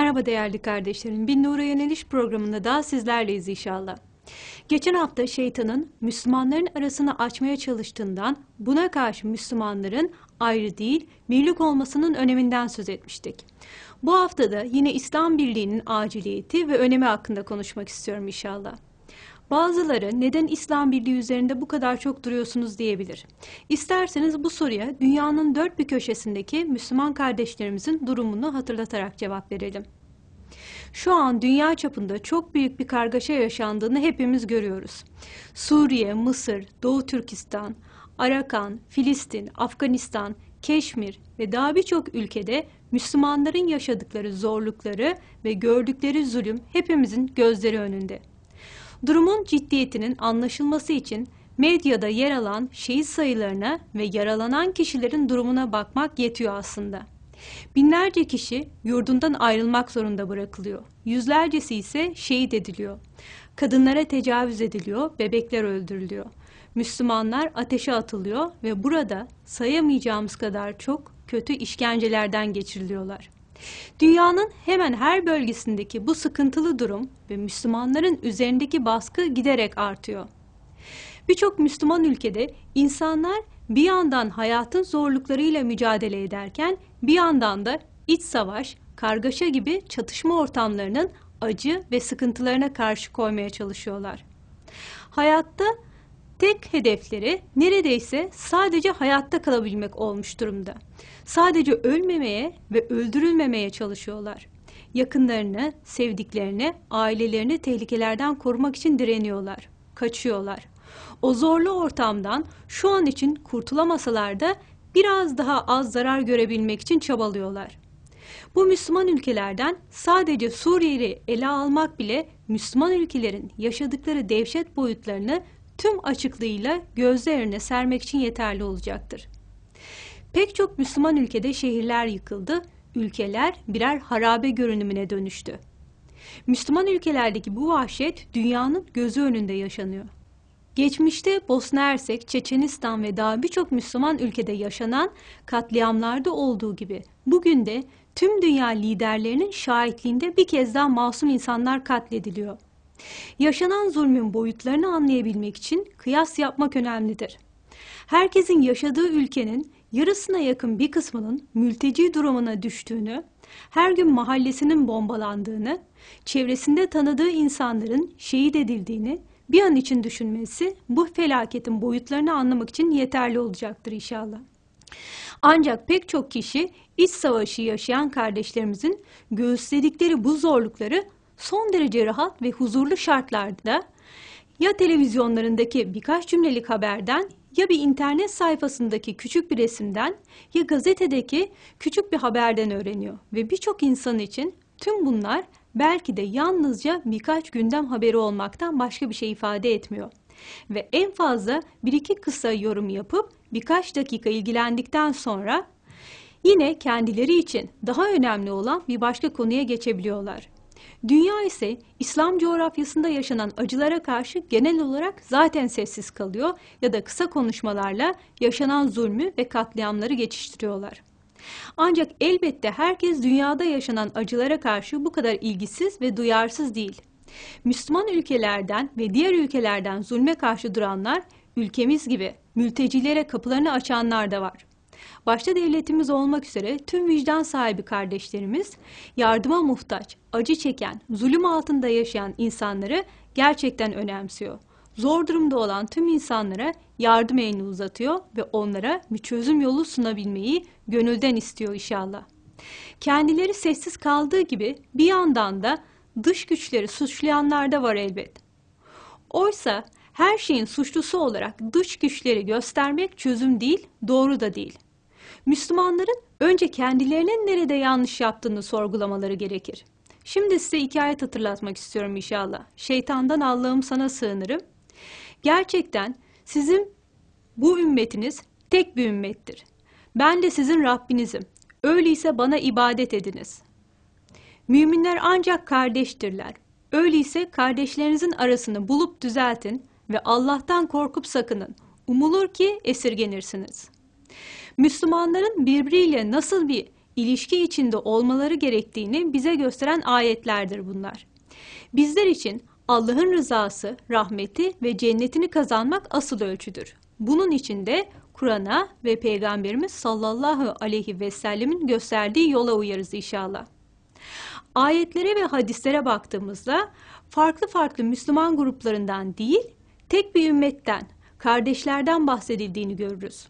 Merhaba değerli kardeşlerim. Bin Nur'a Yöneliş programında daha sizlerleyiz inşallah. Geçen hafta şeytanın Müslümanların arasını açmaya çalıştığından buna karşı Müslümanların ayrı değil birlik olmasının öneminden söz etmiştik. Bu haftada yine İslam birliğinin aciliyeti ve önemi hakkında konuşmak istiyorum inşallah. Bazıları neden İslam Birliği üzerinde bu kadar çok duruyorsunuz diyebilir. İsterseniz bu soruya dünyanın dört bir köşesindeki Müslüman kardeşlerimizin durumunu hatırlatarak cevap verelim. Şu an dünya çapında çok büyük bir kargaşa yaşandığını hepimiz görüyoruz. Suriye, Mısır, Doğu Türkistan, Arakan, Filistin, Afganistan, Keşmir ve daha birçok ülkede Müslümanların yaşadıkları zorlukları ve gördükleri zulüm hepimizin gözleri önünde. Durumun ciddiyetinin anlaşılması için medyada yer alan şehit sayılarına ve yaralanan kişilerin durumuna bakmak yetiyor aslında. Binlerce kişi yurdundan ayrılmak zorunda bırakılıyor. Yüzlercesi ise şehit ediliyor. Kadınlara tecavüz ediliyor, bebekler öldürülüyor. Müslümanlar ateşe atılıyor ve burada sayamayacağımız kadar çok kötü işkencelerden geçiriliyorlar. Dünyanın hemen her bölgesindeki bu sıkıntılı durum ve Müslümanların üzerindeki baskı giderek artıyor. Birçok Müslüman ülkede insanlar bir yandan hayatın zorluklarıyla mücadele ederken bir yandan da iç savaş, kargaşa gibi çatışma ortamlarının acı ve sıkıntılarına karşı koymaya çalışıyorlar. Hayatta Tek hedefleri neredeyse sadece hayatta kalabilmek olmuş durumda. Sadece ölmemeye ve öldürülmemeye çalışıyorlar. Yakınlarını, sevdiklerini, ailelerini tehlikelerden korumak için direniyorlar, kaçıyorlar. O zorlu ortamdan şu an için kurtulamasalar da biraz daha az zarar görebilmek için çabalıyorlar. Bu Müslüman ülkelerden sadece Suriye'yi ele almak bile Müslüman ülkelerin yaşadıkları devşet boyutlarını tüm açıklığıyla gözlerine sermek için yeterli olacaktır. Pek çok Müslüman ülkede şehirler yıkıldı, ülkeler birer harabe görünümüne dönüştü. Müslüman ülkelerdeki bu vahşet dünyanın gözü önünde yaşanıyor. Geçmişte Bosna Hersek, Çeçenistan ve daha birçok Müslüman ülkede yaşanan katliamlarda olduğu gibi bugün de tüm dünya liderlerinin şahitliğinde bir kez daha masum insanlar katlediliyor. Yaşanan zulmün boyutlarını anlayabilmek için kıyas yapmak önemlidir. Herkesin yaşadığı ülkenin yarısına yakın bir kısmının mülteci durumuna düştüğünü, her gün mahallesinin bombalandığını, çevresinde tanıdığı insanların şehit edildiğini bir an için düşünmesi bu felaketin boyutlarını anlamak için yeterli olacaktır inşallah. Ancak pek çok kişi iç savaşı yaşayan kardeşlerimizin göğüsledikleri bu zorlukları son derece rahat ve huzurlu şartlarda ya televizyonlarındaki birkaç cümlelik haberden ya bir internet sayfasındaki küçük bir resimden ya gazetedeki küçük bir haberden öğreniyor. Ve birçok insan için tüm bunlar belki de yalnızca birkaç gündem haberi olmaktan başka bir şey ifade etmiyor. Ve en fazla bir iki kısa yorum yapıp birkaç dakika ilgilendikten sonra yine kendileri için daha önemli olan bir başka konuya geçebiliyorlar. Dünya ise İslam coğrafyasında yaşanan acılara karşı genel olarak zaten sessiz kalıyor ya da kısa konuşmalarla yaşanan zulmü ve katliamları geçiştiriyorlar. Ancak elbette herkes dünyada yaşanan acılara karşı bu kadar ilgisiz ve duyarsız değil. Müslüman ülkelerden ve diğer ülkelerden zulme karşı duranlar ülkemiz gibi mültecilere kapılarını açanlar da var başta devletimiz olmak üzere tüm vicdan sahibi kardeşlerimiz yardıma muhtaç, acı çeken, zulüm altında yaşayan insanları gerçekten önemsiyor. Zor durumda olan tüm insanlara yardım elini uzatıyor ve onlara bir çözüm yolu sunabilmeyi gönülden istiyor inşallah. Kendileri sessiz kaldığı gibi bir yandan da dış güçleri suçlayanlar da var elbet. Oysa her şeyin suçlusu olarak dış güçleri göstermek çözüm değil, doğru da değil. Müslümanların önce kendilerinin nerede yanlış yaptığını sorgulamaları gerekir. Şimdi size iki ayet hatırlatmak istiyorum inşallah. Şeytandan Allah'ım sana sığınırım. Gerçekten sizin bu ümmetiniz tek bir ümmettir. Ben de sizin Rabbinizim. Öyleyse bana ibadet ediniz. Müminler ancak kardeştirler. Öyleyse kardeşlerinizin arasını bulup düzeltin ve Allah'tan korkup sakının. Umulur ki esirgenirsiniz.'' Müslümanların birbiriyle nasıl bir ilişki içinde olmaları gerektiğini bize gösteren ayetlerdir bunlar. Bizler için Allah'ın rızası, rahmeti ve cennetini kazanmak asıl ölçüdür. Bunun için de Kur'an'a ve Peygamberimiz sallallahu aleyhi ve sellemin gösterdiği yola uyarız inşallah. Ayetlere ve hadislere baktığımızda farklı farklı Müslüman gruplarından değil, tek bir ümmetten, kardeşlerden bahsedildiğini görürüz.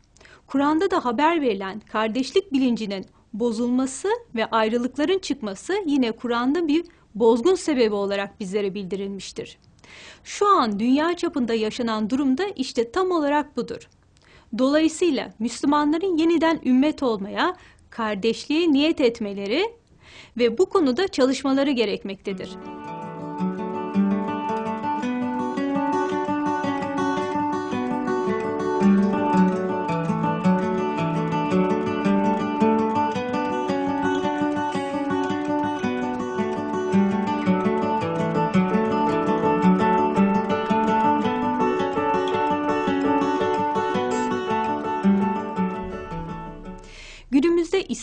Kur'an'da da haber verilen kardeşlik bilincinin bozulması ve ayrılıkların çıkması yine Kur'an'da bir bozgun sebebi olarak bizlere bildirilmiştir. Şu an dünya çapında yaşanan durumda işte tam olarak budur. Dolayısıyla Müslümanların yeniden ümmet olmaya, kardeşliğe niyet etmeleri ve bu konuda çalışmaları gerekmektedir.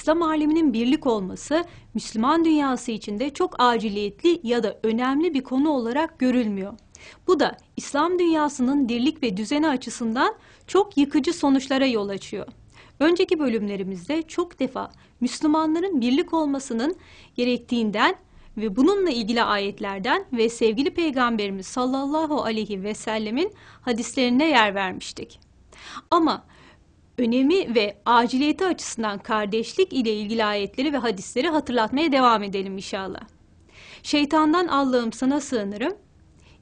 İslam aleminin birlik olması Müslüman dünyası içinde çok aciliyetli ya da önemli bir konu olarak görülmüyor. Bu da İslam dünyasının dirlik ve düzeni açısından çok yıkıcı sonuçlara yol açıyor. Önceki bölümlerimizde çok defa Müslümanların birlik olmasının gerektiğinden ve bununla ilgili ayetlerden ve sevgili Peygamberimiz sallallahu aleyhi ve sellemin hadislerine yer vermiştik. Ama önemi ve aciliyeti açısından kardeşlik ile ilgili ayetleri ve hadisleri hatırlatmaya devam edelim inşallah. Şeytandan Allah'ım sana sığınırım.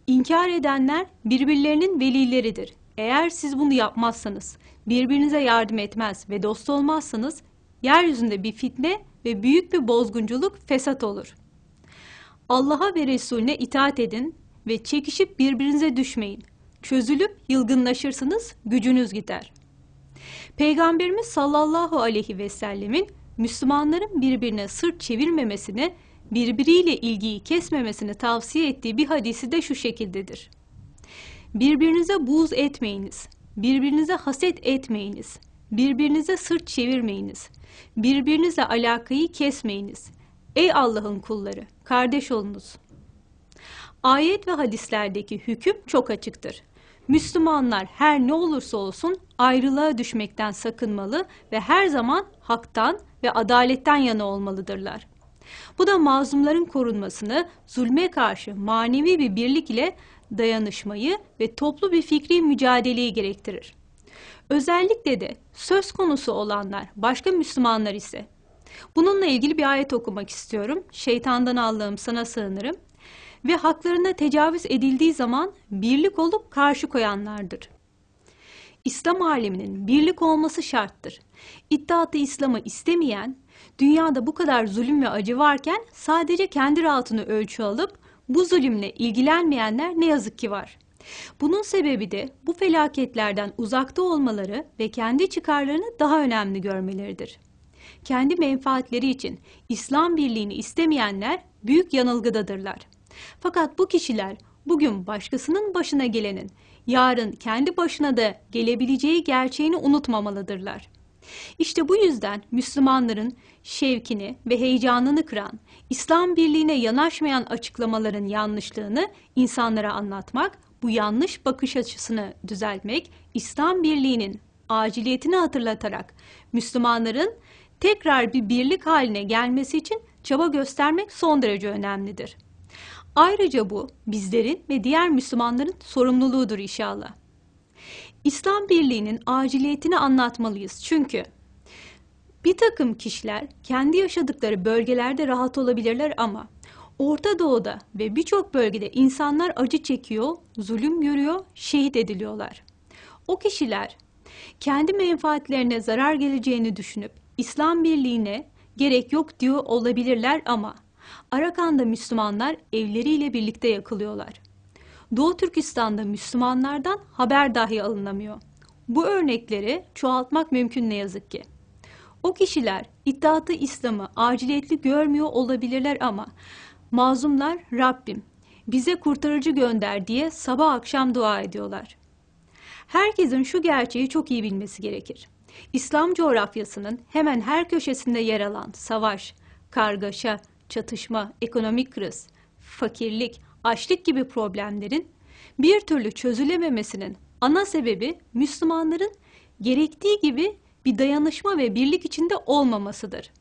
İnkar edenler birbirlerinin velileridir. Eğer siz bunu yapmazsanız, birbirinize yardım etmez ve dost olmazsanız, yeryüzünde bir fitne ve büyük bir bozgunculuk, fesat olur. Allah'a ve Resulüne itaat edin ve çekişip birbirinize düşmeyin. Çözülüp yılgınlaşırsınız, gücünüz gider.'' Peygamberimiz sallallahu aleyhi ve sellemin Müslümanların birbirine sırt çevirmemesini, birbiriyle ilgiyi kesmemesini tavsiye ettiği bir hadisi de şu şekildedir. Birbirinize buz etmeyiniz, birbirinize haset etmeyiniz, birbirinize sırt çevirmeyiniz, birbirinizle alakayı kesmeyiniz. Ey Allah'ın kulları, kardeş olunuz. Ayet ve hadislerdeki hüküm çok açıktır. Müslümanlar her ne olursa olsun ayrılığa düşmekten sakınmalı ve her zaman haktan ve adaletten yana olmalıdırlar. Bu da mazlumların korunmasını, zulme karşı manevi bir birlik ile dayanışmayı ve toplu bir fikri mücadeleyi gerektirir. Özellikle de söz konusu olanlar başka Müslümanlar ise. Bununla ilgili bir ayet okumak istiyorum. Şeytandan Allah'ım sana sığınırım ve haklarına tecavüz edildiği zaman birlik olup karşı koyanlardır. İslam aleminin birlik olması şarttır. İttihat-ı İslam'ı istemeyen, dünyada bu kadar zulüm ve acı varken sadece kendi rahatını ölçü alıp bu zulümle ilgilenmeyenler ne yazık ki var. Bunun sebebi de bu felaketlerden uzakta olmaları ve kendi çıkarlarını daha önemli görmeleridir. Kendi menfaatleri için İslam birliğini istemeyenler büyük yanılgıdadırlar. Fakat bu kişiler bugün başkasının başına gelenin yarın kendi başına da gelebileceği gerçeğini unutmamalıdırlar. İşte bu yüzden Müslümanların şevkini ve heyecanını kıran, İslam birliğine yanaşmayan açıklamaların yanlışlığını insanlara anlatmak, bu yanlış bakış açısını düzeltmek, İslam birliğinin aciliyetini hatırlatarak Müslümanların tekrar bir birlik haline gelmesi için çaba göstermek son derece önemlidir. Ayrıca bu bizlerin ve diğer Müslümanların sorumluluğudur inşallah. İslam birliğinin aciliyetini anlatmalıyız çünkü bir takım kişiler kendi yaşadıkları bölgelerde rahat olabilirler ama Orta Doğu'da ve birçok bölgede insanlar acı çekiyor, zulüm görüyor, şehit ediliyorlar. O kişiler kendi menfaatlerine zarar geleceğini düşünüp İslam birliğine gerek yok diyor olabilirler ama Arakan'da Müslümanlar evleriyle birlikte yakılıyorlar. Doğu Türkistan'da Müslümanlardan haber dahi alınamıyor. Bu örnekleri çoğaltmak mümkün ne yazık ki. O kişiler iddiatı İslam'ı aciliyetli görmüyor olabilirler ama mazumlar Rabbim bize kurtarıcı gönder diye sabah akşam dua ediyorlar. Herkesin şu gerçeği çok iyi bilmesi gerekir. İslam coğrafyasının hemen her köşesinde yer alan savaş, kargaşa, çatışma, ekonomik kriz, fakirlik, açlık gibi problemlerin bir türlü çözülememesinin ana sebebi Müslümanların gerektiği gibi bir dayanışma ve birlik içinde olmamasıdır.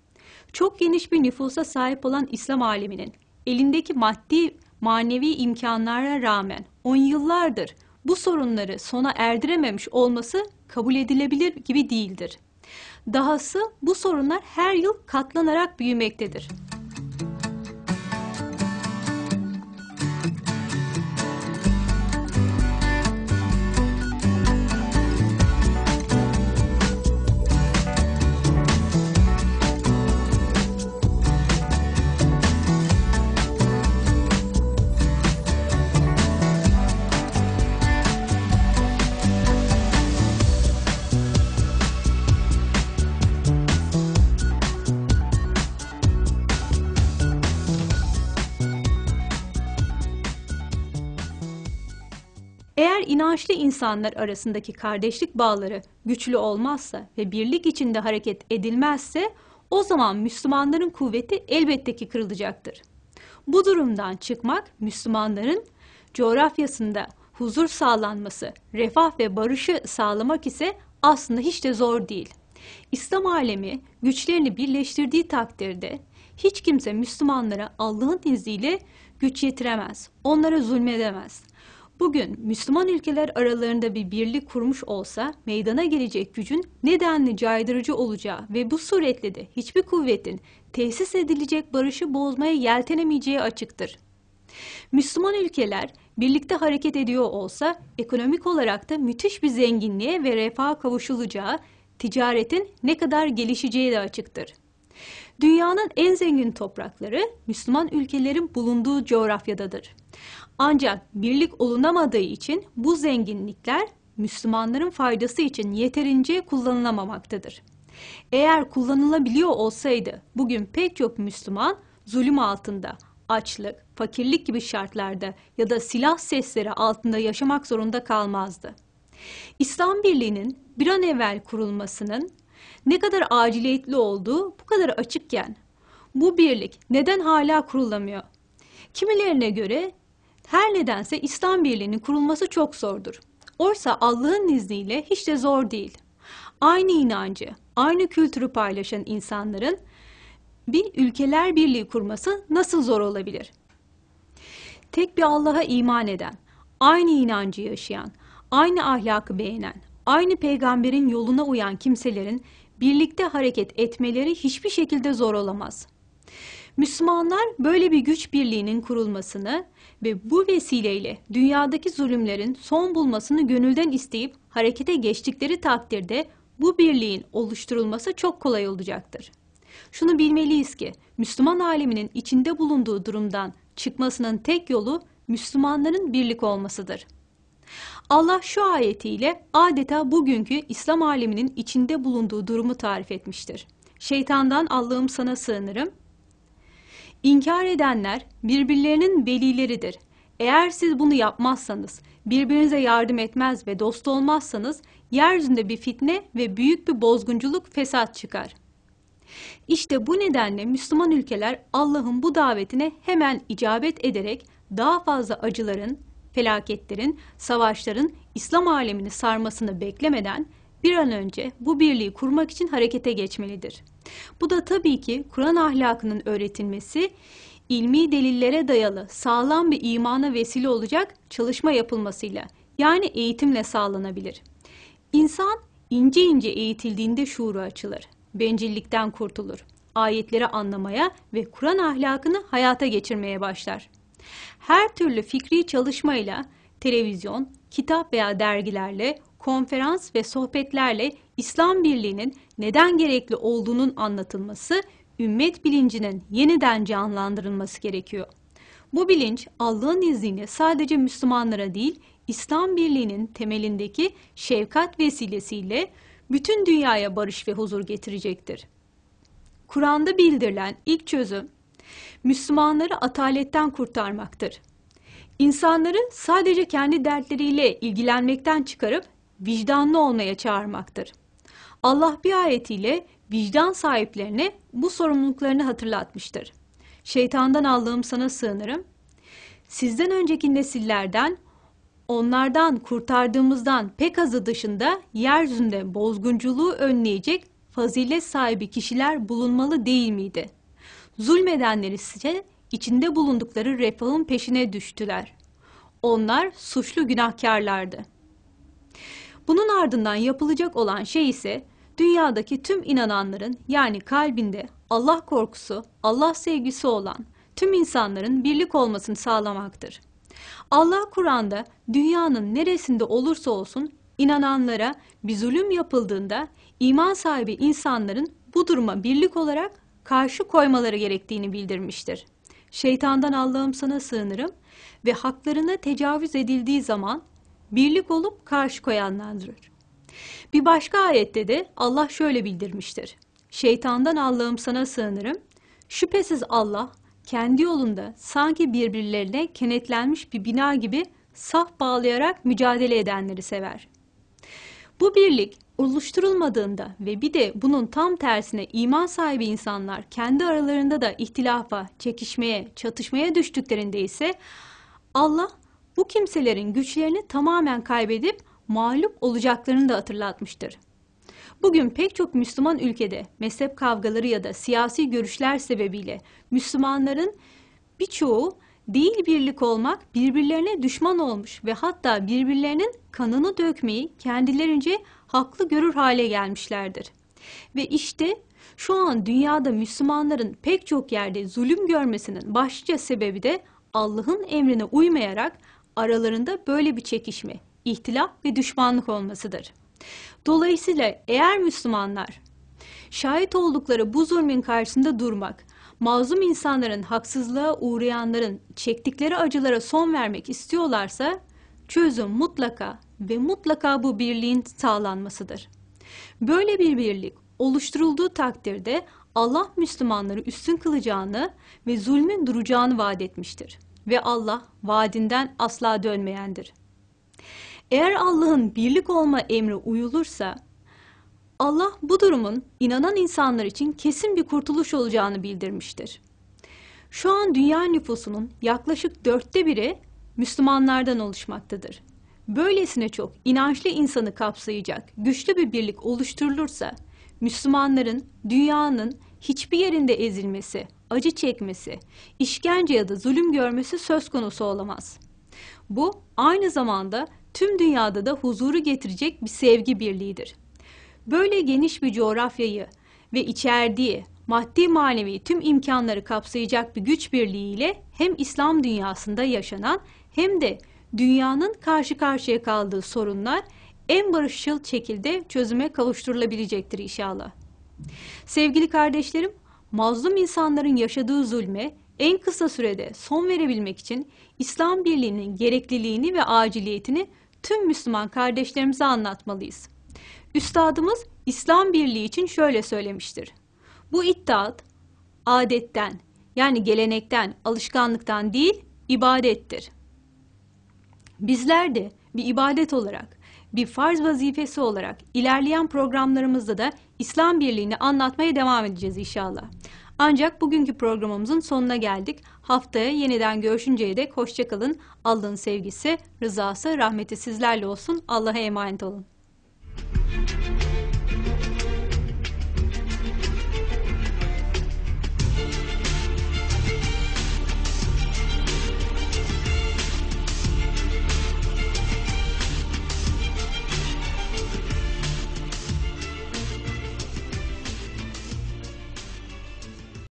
Çok geniş bir nüfusa sahip olan İslam aleminin elindeki maddi manevi imkanlara rağmen on yıllardır bu sorunları sona erdirememiş olması kabul edilebilir gibi değildir. Dahası bu sorunlar her yıl katlanarak büyümektedir. inançlı insanlar arasındaki kardeşlik bağları güçlü olmazsa ve birlik içinde hareket edilmezse o zaman Müslümanların kuvveti elbette ki kırılacaktır. Bu durumdan çıkmak Müslümanların coğrafyasında huzur sağlanması, refah ve barışı sağlamak ise aslında hiç de zor değil. İslam alemi güçlerini birleştirdiği takdirde hiç kimse Müslümanlara Allah'ın izniyle güç yetiremez, onlara zulmedemez. Bugün Müslüman ülkeler aralarında bir birlik kurmuş olsa meydana gelecek gücün nedenli caydırıcı olacağı ve bu suretle de hiçbir kuvvetin tesis edilecek barışı bozmaya yeltenemeyeceği açıktır. Müslüman ülkeler birlikte hareket ediyor olsa ekonomik olarak da müthiş bir zenginliğe ve refaha kavuşulacağı, ticaretin ne kadar gelişeceği de açıktır. Dünyanın en zengin toprakları Müslüman ülkelerin bulunduğu coğrafyadadır. Ancak birlik olunamadığı için bu zenginlikler Müslümanların faydası için yeterince kullanılamamaktadır. Eğer kullanılabiliyor olsaydı bugün pek çok Müslüman zulüm altında, açlık, fakirlik gibi şartlarda ya da silah sesleri altında yaşamak zorunda kalmazdı. İslam Birliği'nin bir an evvel kurulmasının ne kadar aciliyetli olduğu bu kadar açıkken bu birlik neden hala kurulamıyor? Kimilerine göre her nedense İslam Birliği'nin kurulması çok zordur. Oysa Allah'ın izniyle hiç de zor değil. Aynı inancı, aynı kültürü paylaşan insanların bir ülkeler birliği kurması nasıl zor olabilir? Tek bir Allah'a iman eden, aynı inancı yaşayan, aynı ahlakı beğenen, aynı peygamberin yoluna uyan kimselerin birlikte hareket etmeleri hiçbir şekilde zor olamaz. Müslümanlar böyle bir güç birliğinin kurulmasını ve bu vesileyle dünyadaki zulümlerin son bulmasını gönülden isteyip harekete geçtikleri takdirde bu birliğin oluşturulması çok kolay olacaktır. Şunu bilmeliyiz ki Müslüman aleminin içinde bulunduğu durumdan çıkmasının tek yolu Müslümanların birlik olmasıdır. Allah şu ayetiyle adeta bugünkü İslam aleminin içinde bulunduğu durumu tarif etmiştir. Şeytandan Allah'ım sana sığınırım, İnkar edenler birbirlerinin velileridir. Eğer siz bunu yapmazsanız, birbirinize yardım etmez ve dost olmazsanız, yeryüzünde bir fitne ve büyük bir bozgunculuk fesat çıkar. İşte bu nedenle Müslüman ülkeler Allah'ın bu davetine hemen icabet ederek daha fazla acıların, felaketlerin, savaşların İslam alemini sarmasını beklemeden bir an önce bu birliği kurmak için harekete geçmelidir. Bu da tabii ki Kur'an ahlakının öğretilmesi, ilmi delillere dayalı sağlam bir imana vesile olacak çalışma yapılmasıyla yani eğitimle sağlanabilir. İnsan ince ince eğitildiğinde şuuru açılır, bencillikten kurtulur, ayetleri anlamaya ve Kur'an ahlakını hayata geçirmeye başlar. Her türlü fikri çalışmayla, televizyon, kitap veya dergilerle konferans ve sohbetlerle İslam birliğinin neden gerekli olduğunun anlatılması, ümmet bilincinin yeniden canlandırılması gerekiyor. Bu bilinç Allah'ın izniyle sadece Müslümanlara değil, İslam birliğinin temelindeki şefkat vesilesiyle bütün dünyaya barış ve huzur getirecektir. Kur'an'da bildirilen ilk çözüm, Müslümanları ataletten kurtarmaktır. İnsanları sadece kendi dertleriyle ilgilenmekten çıkarıp vicdanlı olmaya çağırmaktır. Allah bir ayetiyle vicdan sahiplerine bu sorumluluklarını hatırlatmıştır. Şeytandan aldığım sana sığınırım. Sizden önceki nesillerden onlardan kurtardığımızdan pek azı dışında yeryüzünde bozgunculuğu önleyecek fazilet sahibi kişiler bulunmalı değil miydi? Zulmedenler ise içinde bulundukları refahın peşine düştüler. Onlar suçlu günahkarlardı.'' Bunun ardından yapılacak olan şey ise dünyadaki tüm inananların yani kalbinde Allah korkusu, Allah sevgisi olan tüm insanların birlik olmasını sağlamaktır. Allah Kur'an'da dünyanın neresinde olursa olsun inananlara bir zulüm yapıldığında iman sahibi insanların bu duruma birlik olarak karşı koymaları gerektiğini bildirmiştir. Şeytandan Allah'ım sana sığınırım ve haklarına tecavüz edildiği zaman birlik olup karşı koyanlandırır. Bir başka ayette de Allah şöyle bildirmiştir. Şeytandan Allah'ım sana sığınırım. Şüphesiz Allah kendi yolunda sanki birbirlerine kenetlenmiş bir bina gibi saf bağlayarak mücadele edenleri sever. Bu birlik oluşturulmadığında ve bir de bunun tam tersine iman sahibi insanlar kendi aralarında da ihtilafa, çekişmeye, çatışmaya düştüklerinde ise Allah bu kimselerin güçlerini tamamen kaybedip mağlup olacaklarını da hatırlatmıştır. Bugün pek çok Müslüman ülkede mezhep kavgaları ya da siyasi görüşler sebebiyle Müslümanların birçoğu değil birlik olmak birbirlerine düşman olmuş ve hatta birbirlerinin kanını dökmeyi kendilerince haklı görür hale gelmişlerdir. Ve işte şu an dünyada Müslümanların pek çok yerde zulüm görmesinin başlıca sebebi de Allah'ın emrine uymayarak aralarında böyle bir çekişme, ihtilaf ve düşmanlık olmasıdır. Dolayısıyla eğer Müslümanlar şahit oldukları bu zulmün karşısında durmak, mazlum insanların, haksızlığa uğrayanların çektikleri acılara son vermek istiyorlarsa çözüm mutlaka ve mutlaka bu birliğin sağlanmasıdır. Böyle bir birlik oluşturulduğu takdirde Allah Müslümanları üstün kılacağını ve zulmün duracağını vaat etmiştir ve Allah vaadinden asla dönmeyendir. Eğer Allah'ın birlik olma emri uyulursa, Allah bu durumun inanan insanlar için kesin bir kurtuluş olacağını bildirmiştir. Şu an dünya nüfusunun yaklaşık dörtte biri Müslümanlardan oluşmaktadır. Böylesine çok inançlı insanı kapsayacak güçlü bir birlik oluşturulursa, Müslümanların dünyanın hiçbir yerinde ezilmesi, acı çekmesi, işkence ya da zulüm görmesi söz konusu olamaz. Bu aynı zamanda tüm dünyada da huzuru getirecek bir sevgi birliğidir. Böyle geniş bir coğrafyayı ve içerdiği maddi manevi tüm imkanları kapsayacak bir güç birliğiyle hem İslam dünyasında yaşanan hem de dünyanın karşı karşıya kaldığı sorunlar en barışçıl şekilde çözüme kavuşturulabilecektir inşallah. Sevgili kardeşlerim, mazlum insanların yaşadığı zulme en kısa sürede son verebilmek için İslam birliğinin gerekliliğini ve aciliyetini tüm Müslüman kardeşlerimize anlatmalıyız. Üstadımız İslam birliği için şöyle söylemiştir. Bu iddiat adetten yani gelenekten, alışkanlıktan değil ibadettir. Bizler de bir ibadet olarak bir farz vazifesi olarak ilerleyen programlarımızda da İslam birliğini anlatmaya devam edeceğiz inşallah. Ancak bugünkü programımızın sonuna geldik. Haftaya yeniden görüşünceye dek hoşçakalın. Allah'ın sevgisi, rızası, rahmeti sizlerle olsun. Allah'a emanet olun.